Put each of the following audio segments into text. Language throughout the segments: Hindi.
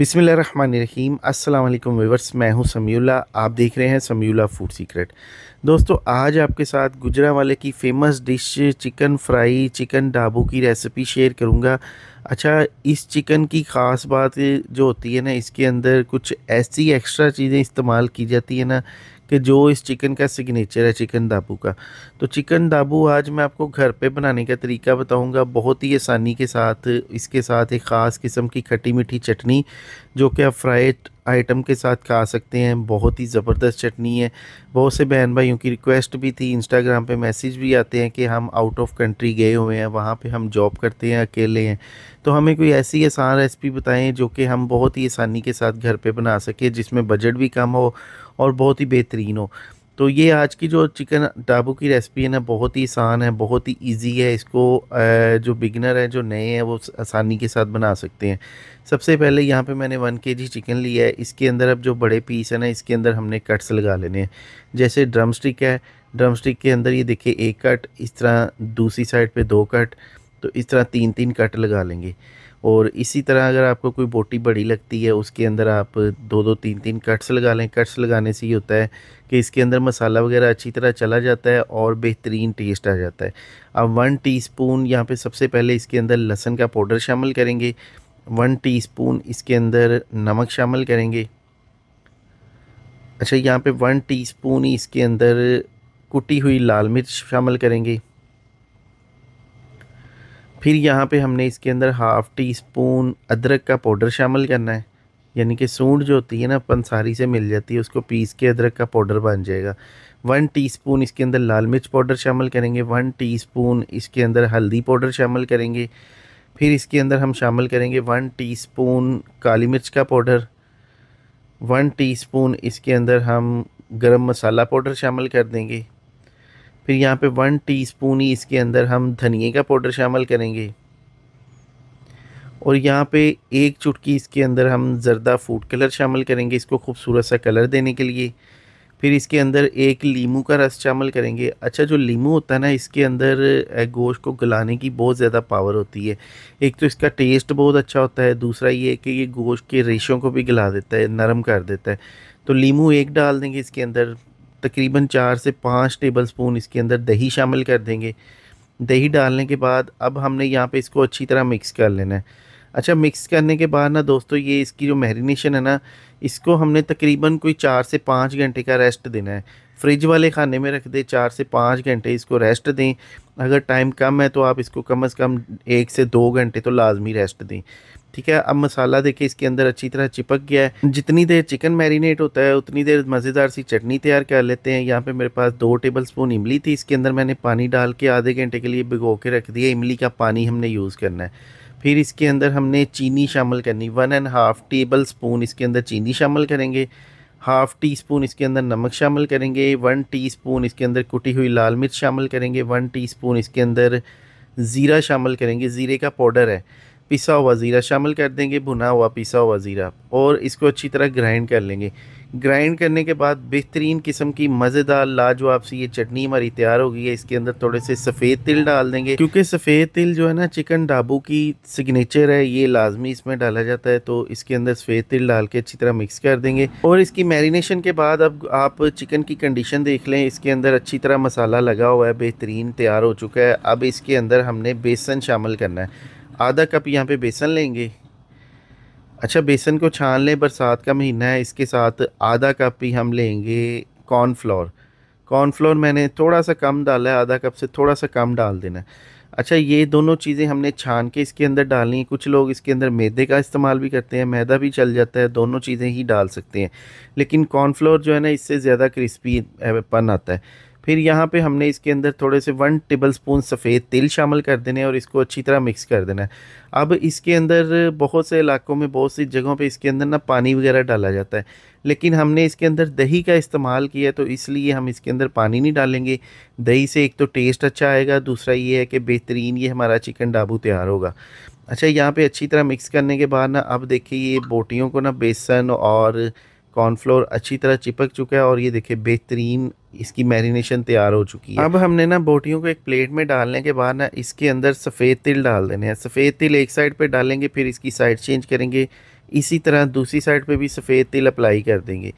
बिसमीम अल्लाम वीवर्स मैं हूं समीला आप देख रहे हैं समयूला फूड सीक्रेट दोस्तों आज आपके साथ गुजरा वाले की famous dish chicken fry chicken डाबू की रेसिपी शेयर करूंगा अच्छा इस चिकन की ख़ास बात जो होती है ना इसके अंदर कुछ ऐसी एक्स्ट्रा चीज़ें इस्तेमाल की जाती है ना कि जो इस चिकन का सिग्नेचर है चिकन दाबू का तो चिकन दाबू आज मैं आपको घर पे बनाने का तरीका बताऊंगा बहुत ही आसानी के साथ इसके साथ एक ख़ास किस्म की खट्टी मीठी चटनी जो कि आप फ्राइड आइटम के साथ खा सकते हैं बहुत ही ज़बरदस्त चटनी है बहुत से बहन भाइयों की रिक्वेस्ट भी थी इंस्टाग्राम पे मैसेज भी आते हैं कि हम आउट ऑफ कंट्री गए हुए हैं वहाँ पे हम जॉब करते हैं अकेले हैं तो हमें कोई ऐसी आसान रेसिपी बताएं जो कि हम बहुत ही आसानी के साथ घर पे बना सके जिसमें बजट भी कम हो और बहुत ही बेहतरीन हो तो ये आज की जो चिकन टाबू की रेसिपी है ना बहुत ही आसान है बहुत ही इजी है इसको जो बिगनर है जो नए हैं वो आसानी के साथ बना सकते हैं सबसे पहले यहाँ पे मैंने वन के जी चिकन लिया है इसके अंदर अब जो बड़े पीस है ना इसके अंदर हमने कट्स लगा लेने हैं जैसे ड्रम स्टिक है ड्रम स्टिक के अंदर ये देखिए एक कट इस तरह दूसरी साइड पर दो कट तो इस तरह तीन तीन कट लगा लेंगे और इसी तरह अगर आपको कोई बोटी बड़ी लगती है उसके अंदर आप दो दो तीन तीन कट्स लगा लें कट्स लगाने से ये होता है कि इसके अंदर मसाला वगैरह अच्छी तरह चला जाता है और बेहतरीन टेस्ट आ जाता है अब वन टीस्पून यहाँ पे सबसे पहले इसके अंदर लहसन का पाउडर शामिल करेंगे वन टी इसके अंदर नमक शामिल करेंगे अच्छा यहाँ पर वन टी ही इसके अंदर कुटी हुई लाल मिर्च शामिल करेंगे फिर यहाँ पे हमने इसके अंदर हाफ़ टी स्पून अदरक का पाउडर शामिल करना है यानी कि सूंड जो होती है ना पंसारी से मिल जाती है उसको पीस के अदरक का पाउडर बन जाएगा वन टीस्पून इसके अंदर लाल मिर्च पाउडर शामिल करेंगे वन टीस्पून इसके अंदर हल्दी पाउडर शामिल करेंगे फिर इसके अंदर हम शामिल करेंगे वन टीस्पून काली मिर्च का पाउडर वन टीस्पून इसके अंदर हम गरम मसाला पाउडर शामिल कर देंगे फिर यहाँ पे वन टीस्पून ही इसके अंदर हम धनिए का पाउडर शामिल करेंगे और यहाँ पे एक चुटकी इसके अंदर हम ज़रदा फूड कलर शामिल करेंगे इसको खूबसूरत सा कलर देने के लिए फिर इसके अंदर एक लीमू का रस शामिल करेंगे अच्छा जो लीमू होता है ना इसके अंदर गोश्त को गलाने की बहुत ज़्यादा पावर होती है एक तो इसका टेस्ट बहुत अच्छा होता है दूसरा ये कि ये गोश्त के रेशों को भी गला देता है नरम कर देता है तो लीमू एक डाल देंगे इसके अंदर तकरीबन चार से पाँच टेबल स्पून इसके अंदर दही शामिल कर देंगे दही डालने के बाद अब हमने यहाँ पे इसको अच्छी तरह मिक्स कर लेना है अच्छा मिक्स करने के बाद ना दोस्तों ये इसकी जो मैरिनेशन है ना इसको हमने तकरीबन कोई चार से पाँच घंटे का रेस्ट देना है फ्रिज वाले खाने में रख दें चार से पाँच घंटे इसको रेस्ट दें अगर टाइम कम है तो आप इसको कम अज़ कम एक से दो घंटे तो लाजमी रेस्ट दें ठीक है अब मसाला देखिए इसके अंदर अच्छी तरह चिपक गया है जितनी देर चिकन मैरिनेट होता है उतनी देर मज़ेदार सी चटनी तैयार कर लेते हैं यहाँ पे मेरे पास दो टेबल स्पून इमली थी इसके अंदर मैंने पानी डाल के आधे घंटे के लिए भिगो के रख दिया इमली का पानी हमने यूज़ करना है फिर इसके अंदर हमने चीनी शामिल करनी one and half tablespoon इसके अंदर चीनी शामिल करेंगे हाफ़ टी स्पून इसके अंदर नमक शामिल करेंगे वन टी स्पून इसके अंदर कुटी हुई लाल मिर्च शामिल करेंगे वन टी स्पून इसके अंदर ज़ीरा शामिल करेंगे ज़ीरे का पाउडर है पिसा हुआ ज़ीरा शामिल कर देंगे भुना हुआ पिसा हुआ ज़ीरा और इसको अच्छी तरह ग्राइंड कर लेंगे ग्राइंड करने के बाद बेहतरीन किस्म की मज़ेदार लाजवाब सी ये चटनी हमारी तैयार हो गई है इसके अंदर थोड़े से सफ़ेद तिल डाल देंगे क्योंकि सफ़ेद तिल जो है ना चिकन डाबू की सिग्नेचर है ये लाजमी इसमें डाला जाता है तो इसके अंदर सफ़ेद तिल डाल के अच्छी तरह मिक्स कर देंगे और इसकी मैरिनेशन के बाद अब आप चिकन की कंडीशन देख लें इसके अंदर अच्छी तरह मसाला लगा हुआ है बेहतरीन तैयार हो चुका है अब इसके अंदर हमने बेसन शामिल करना है आधा कप यहाँ पे बेसन लेंगे अच्छा बेसन को छान लें बरसात का महीना है इसके साथ आधा कप ही हम लेंगे कॉर्नफ्लोर कॉर्नफ्लोर मैंने थोड़ा सा कम डाला है आधा कप से थोड़ा सा कम डाल देना है अच्छा ये दोनों चीज़ें हमने छान के इसके अंदर डालनी कुछ लोग इसके अंदर मैदे का इस्तेमाल भी करते हैं मैदा भी चल जाता है दोनों चीज़ें ही डाल सकते हैं लेकिन कॉर्नफ्लोर जो है ना इससे ज़्यादा क्रिस्पी पन आता है फिर यहाँ पे हमने इसके अंदर थोड़े से वन टेबल स्पून सफ़ेद तेल शामिल कर देने और इसको अच्छी तरह मिक्स कर देना है अब इसके अंदर बहुत से इलाकों में बहुत सी जगहों पे इसके अंदर ना पानी वगैरह डाला जाता है लेकिन हमने इसके अंदर दही का इस्तेमाल किया तो इसलिए हम इसके अंदर पानी नहीं डालेंगे दही से एक तो टेस्ट अच्छा आएगा दूसरा ये है कि बेहतरीन ये हमारा चिकन डाबू तैयार होगा अच्छा यहाँ पर अच्छी तरह मिक्स करने के बाद ना अब देखिए ये बोटियों को ना बेसन और कॉर्नफ्लोर अच्छी तरह चिपक चुका है और ये देखिए बेहतरीन इसकी मैरिनेशन तैयार हो चुकी है अब हमने ना बोटियों को एक प्लेट में डालने के बाद ना इसके अंदर सफ़ेद तिल डाल देने हैं सफ़ेद तिल एक साइड पर डालेंगे फिर इसकी साइड चेंज करेंगे इसी तरह दूसरी साइड पर भी सफ़ेद तिल अप्लाई कर देंगे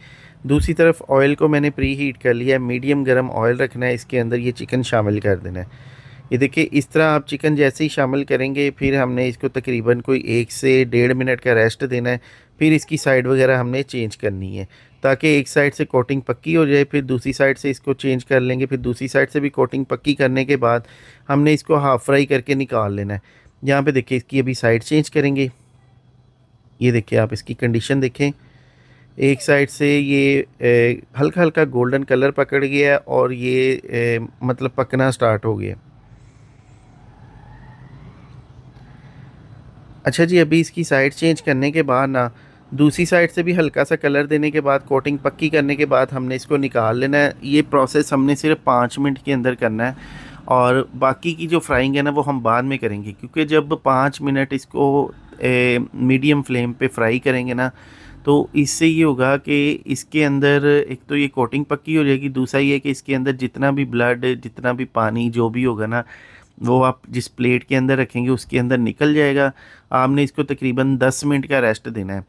दूसरी तरफ ऑयल को मैंने प्री हीट कर लिया है मीडियम गर्म ऑयल रखना है इसके अंदर ये चिकन शामिल कर देना है ये देखिए इस तरह आप चिकन जैसे ही शामिल करेंगे फिर हमने इसको तकरीबन कोई एक से डेढ़ मिनट का रेस्ट देना है फिर इसकी साइड वगैरह हमने चेंज करनी है ताकि एक साइड से कोटिंग पक्की हो जाए फिर दूसरी साइड से इसको चेंज कर लेंगे फिर दूसरी साइड से भी कोटिंग पक्की करने के बाद हमने इसको हाफ़ फ्राई करके निकाल लेना है यहाँ पे देखिए इसकी अभी साइड चेंज करेंगे ये देखिए आप इसकी कंडीशन देखें एक साइड से ये हल्का हल्का गोल्डन कलर पकड़ गया और ये ए, मतलब पकना स्टार्ट हो गया अच्छा जी अभी इसकी साइड चेंज करने के बाद ना दूसरी साइड से भी हल्का सा कलर देने के बाद कोटिंग पक्की करने के बाद हमने इसको निकाल लेना है ये प्रोसेस हमने सिर्फ पाँच मिनट के अंदर करना है और बाकी की जो फ्राइंग है ना वो हम बाद में करेंगे क्योंकि जब पाँच मिनट इसको ए, मीडियम फ्लेम पे फ्राई करेंगे ना तो इससे ये होगा कि इसके अंदर एक तो ये कोटिंग पक्की हो जाएगी दूसरा ये कि इसके अंदर जितना भी ब्लड जितना भी पानी जो भी होगा ना वो आप जिस प्लेट के अंदर रखेंगे उसके अंदर निकल जाएगा आपने इसको तकरीबन 10 मिनट का रेस्ट देना है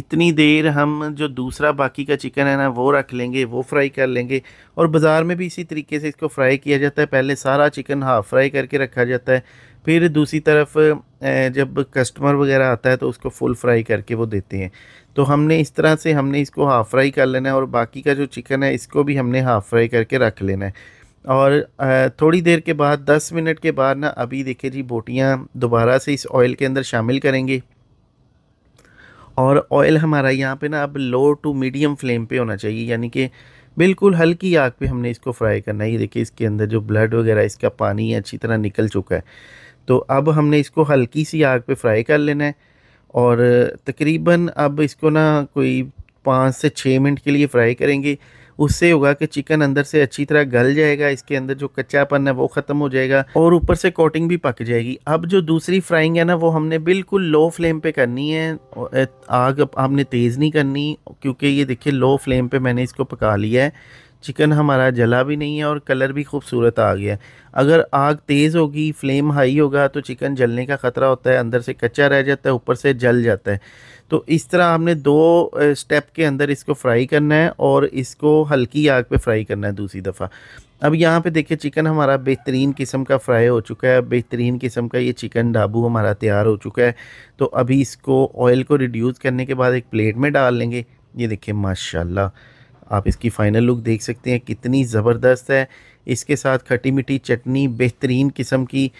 इतनी देर हम जो दूसरा बाकी का चिकन है ना वो रख लेंगे वो फ्राई कर लेंगे और बाज़ार में भी इसी तरीके से इसको फ्राई किया जाता है पहले सारा चिकन हाफ फ्राई करके रखा जाता है फिर दूसरी तरफ जब कस्टमर वगैरह आता है तो उसको फुल फ्राई करके वो देते हैं तो हमने इस तरह से हमने इसको हाफ़ फ्राई कर लेना है और बाकी का जो चिकन है इसको भी हमने हाफ़ फ्राई करके रख लेना है और थोड़ी देर के बाद 10 मिनट के बाद ना अभी देखिए जी बोटियाँ दोबारा से इस ऑयल के अंदर शामिल करेंगे और ऑयल हमारा यहाँ पे ना अब लो टू मीडियम फ्लेम पे होना चाहिए यानी कि बिल्कुल हल्की आग पे हमने इसको फ्राई करना है ये देखिए इसके अंदर जो ब्लड वगैरह इसका पानी अच्छी तरह निकल चुका है तो अब हमने इसको हल्की सी आग पे फ्राई कर लेना है और तकरीबन अब इसको ना कोई पाँच से छः मिनट के लिए फ्राई करेंगे उससे होगा कि चिकन अंदर से अच्छी तरह गल जाएगा इसके अंदर जो कच्चापन है वो ख़त्म हो जाएगा और ऊपर से कोटिंग भी पक जाएगी अब जो दूसरी फ्राइंग है ना वो हमने बिल्कुल लो फ्लेम पे करनी है आग आपने तेज़ नहीं करनी क्योंकि ये देखिए लो फ्लेम पे मैंने इसको पका लिया है चिकन हमारा जला भी नहीं है और कलर भी खूबसूरत आ गया है अगर आग तेज़ होगी फ्लेम हाई होगा तो चिकन जलने का ख़तरा होता है अंदर से कच्चा रह जाता है ऊपर से जल जाता है तो इस तरह हमने दो स्टेप के अंदर इसको फ्राई करना है और इसको हल्की आग पे फ्राई करना है दूसरी दफ़ा अब यहाँ पे देखिए चिकन हमारा बेहतरीन किस्म का फ्राई हो चुका है बेहतरीन किस्म का ये चिकन डाबू हमारा तैयार हो चुका है तो अभी इसको ऑयल को रिड्यूस करने के बाद एक प्लेट में डाल लेंगे ये देखिए माशाल्लाह आप इसकी फ़ाइनल लुक देख सकते हैं कितनी ज़बरदस्त है इसके साथ खटी मीठी चटनी बेहतरीन किस्म की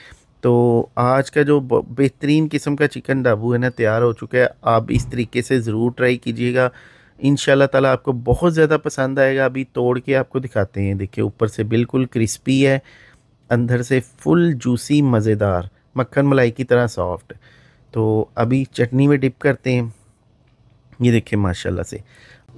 तो आज का जो बेहतरीन किस्म का चिकन डाबू है ना तैयार हो चुका है आप इस तरीके से ज़रूर ट्राई कीजिएगा इन ताला आपको बहुत ज़्यादा पसंद आएगा अभी तोड़ के आपको दिखाते हैं देखिए ऊपर से बिल्कुल क्रिस्पी है अंदर से फुल जूसी मज़ेदार मक्खन मलाई की तरह सॉफ्ट तो अभी चटनी में डिप करते हैं ये देखिए माशाल्लाह से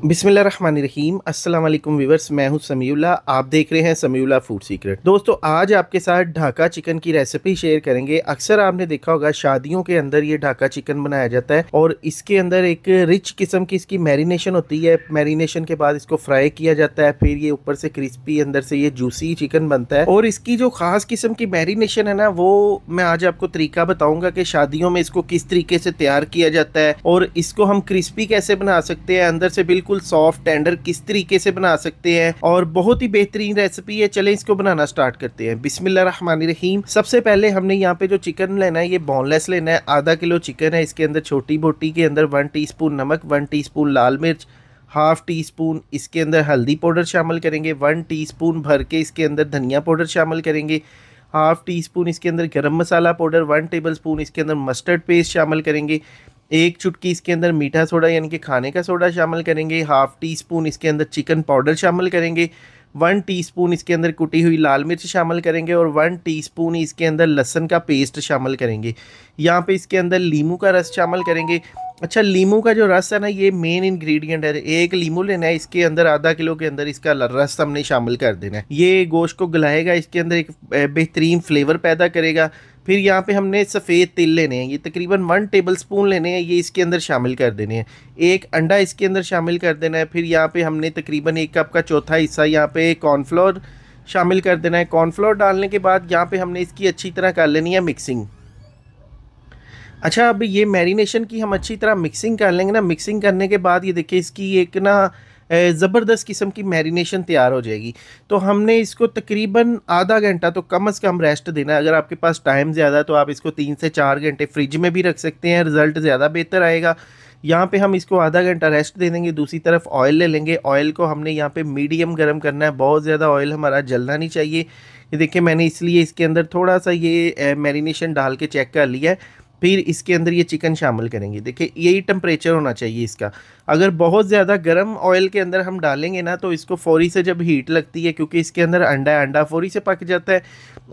बिसमीम अल्लाम वीवर्स मैं हूं समीउल्ला आप देख रहे हैं समीउल्ला फूड सीक्रेट दोस्तों आज आपके साथ ढाका चिकन की रेसिपी शेयर करेंगे अक्सर आपने देखा होगा शादियों के अंदर ये ढाका चिकन बनाया जाता है और इसके अंदर एक रिच किस्म की इसकी मैरिनेशन होती है मैरिनेशन के बाद इसको फ्राई किया जाता है फिर ये ऊपर से क्रिस्पी अंदर से ये जूसी चिकन बनता है और इसकी जो खास किस्म की मैरिनेशन है ना वो मैं आज आपको तरीका बताऊंगा कि शादियों में इसको किस तरीके से तैयार किया जाता है और इसको हम क्रिस्पी कैसे बना सकते हैं अंदर से बिल्कुल बिल्कुल सॉफ्ट टेंडर किस तरीके से बना सकते हैं और बहुत ही बेहतरीन रेसिपी है चले इसको बनाना स्टार्ट करते हैं रहीम सबसे पहले हमने यहाँ पे जो चिकन लेना है ये बोनलेस लेना है आधा किलो चिकन है इसके अंदर छोटी बोटी के अंदर वन स्पून नमक वन स्पून लाल मिर्च हाफ़ टी स्पून इसके अंदर हल्दी पाउडर शामिल करेंगे वन स्पून भर के इसके अंदर धनिया पाउडर शामिल करेंगे हाफ़ टी स्पून इसके अंदर garam masala powder one tablespoon इसके अंदर मस्टर्ड पेस्ट शामिल करेंगे एक चुटकी इसके अंदर मीठा सोडा यानी कि खाने का सोडा शामिल करेंगे हाफ़ टी स्पून इसके अंदर चिकन पाउडर शामिल करेंगे वन टीस्पून इसके अंदर कुटी हुई लाल मिर्च शामिल करेंगे और वन टीस्पून इसके अंदर लहसन का पेस्ट शामिल करेंगे यहाँ पे इसके अंदर लीमू का रस शामिल करेंगे अच्छा लीमू का जो रस है ना ये मेन इंग्रेडिएंट है एक लीमू लेना है इसके अंदर आधा किलो के अंदर इसका रस हमने शामिल कर देना है ये गोश्त को गलाएगा इसके अंदर एक बेहतरीन फ्लेवर पैदा करेगा फिर यहाँ पे हमने सफ़ेद तिल लेने हैं ये तकरीबन वन टेबल स्पून लेने हैं ये इसके अंदर शामिल कर देने हैं एक अंडा इसके अंदर शामिल कर देना है फिर यहाँ पे हमने तकरीबन एक कप का चौथा हिस्सा यहाँ पे कॉर्नफ्लोर शामिल कर देना है कॉर्नफ्लोर डालने के बाद यहाँ पे हमने इसकी अच्छी तरह कर लेनी है मिक्सिंग अच्छा अब ये मैरिनेशन की हम अच्छी तरह मिक्सिंग कर लेंगे ना मिक्सिंग करने के बाद ये देखिए इसकी एक ना ज़बरदस्त किस्म की मैरिनेशन तैयार हो जाएगी तो हमने इसको तकरीबन आधा घंटा तो कम अज़ कम रेस्ट देना है अगर आपके पास टाइम ज़्यादा है तो आप इसको तीन से चार घंटे फ्रिज में भी रख सकते हैं रिज़ल्ट ज़्यादा बेहतर आएगा यहाँ पे हम इसको आधा घंटा रेस्ट दे देंगे दूसरी तरफ ऑयल ले लेंगे ऑयल को हमने यहाँ पे मीडियम गर्म करना है बहुत ज़्यादा ऑयल हमारा जलना नहीं चाहिए ये देखिए मैंने इसलिए इसके अंदर थोड़ा सा ये मैरिनेशन डाल के चेक कर लिया है फिर इसके अंदर ये चिकन शामिल करेंगे देखिए यही टम्परेचर होना चाहिए इसका अगर बहुत ज़्यादा गर्म ऑयल के अंदर हम डालेंगे ना तो इसको फौरी से जब हीट लगती है क्योंकि इसके अंदर अंडा अंडा फौरी से पक जाता है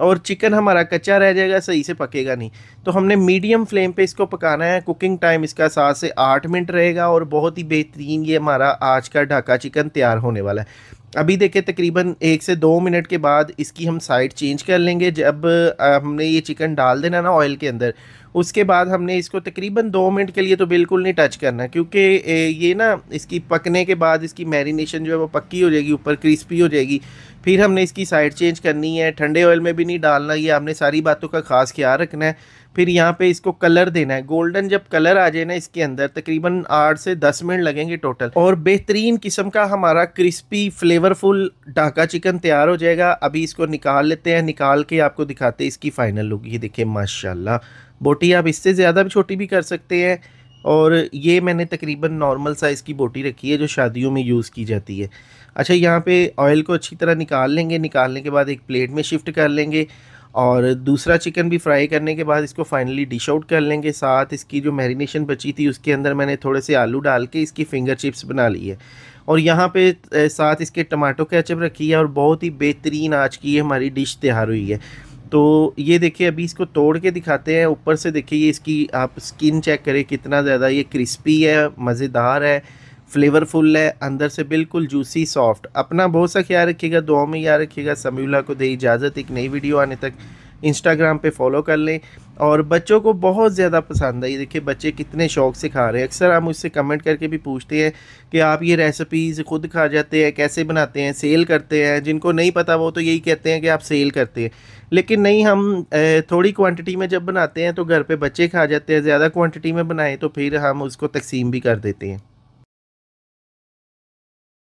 और चिकन हमारा कच्चा रह जाएगा सही से पकेगा नहीं तो हमने मीडियम फ्लेम पर इसको पकाना है कुकिंग टाइम इसका सात से आठ मिनट रहेगा और बहुत ही बेहतरीन ये हमारा आज का ढाका चिकन तैयार होने वाला है अभी देखें तकरीबन एक से दो मिनट के बाद इसकी हम साइड चेंज कर लेंगे जब हमने ये चिकन डाल देना ना ऑयल के अंदर उसके बाद हमने इसको तकरीबन दो मिनट के लिए तो बिल्कुल नहीं टच करना क्योंकि ये ना इसकी पकने के बाद इसकी मैरिनेशन जो है वो पक्की हो जाएगी ऊपर क्रिस्पी हो जाएगी फिर हमने इसकी साइड चेंज करनी है ठंडे ऑयल में भी नहीं डालना ये आपने सारी बातों का खास ख्याल रखना है फिर यहाँ पे इसको कलर देना है गोल्डन जब कलर आ जाए ना इसके अंदर तकरीबन आठ से दस मिनट लगेंगे टोटल और बेहतरीन किस्म का हमारा क्रिस्पी फ्लेवरफुल ढाका चिकन तैयार हो जाएगा अभी इसको निकाल लेते हैं निकाल के आपको दिखाते हैं इसकी फ़ाइनल लुक ये देखिए माशाल्लाह बोटी आप इससे ज़्यादा भी छोटी भी कर सकते हैं और ये मैंने तकरीबन नॉर्मल साइज़ की बोटी रखी है जो शादियों में यूज़ की जाती है अच्छा यहाँ पे ऑयल को अच्छी तरह निकाल लेंगे निकालने के बाद एक प्लेट में शिफ्ट कर लेंगे और दूसरा चिकन भी फ्राई करने के बाद इसको फाइनली डिश आउट कर लेंगे साथ इसकी जो मैरिनेशन बची थी उसके अंदर मैंने थोड़े से आलू डाल के इसकी फिंगर चिप्स बना ली है और यहाँ पे साथ इसके टमाटो कैचअप रखी है और बहुत ही बेहतरीन आज की ये हमारी डिश तैयार हुई है तो ये देखिए अभी इसको तोड़ के दिखाते हैं ऊपर से देखिए इसकी आप स्किन चेक करें कितना ज़्यादा ये क्रिस्पी है मज़ेदार है फ्लेवरफुल है अंदर से बिल्कुल जूसी सॉफ्ट अपना बहुत सा ख्याल रखिएगा दुआ में याद रखिएगा समीला को दे इजाज़त एक नई वीडियो आने तक इंस्टाग्राम पे फॉलो कर लें और बच्चों को बहुत ज़्यादा पसंद आई देखिए बच्चे कितने शौक से खा रहे हैं अक्सर हम उससे कमेंट करके भी पूछते हैं कि आप ये रेसिपीज़ खुद खा जाते हैं कैसे बनाते हैं सेल करते हैं जिनको नहीं पता वो तो यही कहते हैं कि आप सेल करते हैं लेकिन नहीं हम थोड़ी क्वांटिटी में जब बनाते हैं तो घर पर बच्चे खा जाते हैं ज़्यादा क्वान्टिटी में बनाएँ तो फिर हम उसको तकसीम भी कर देते हैं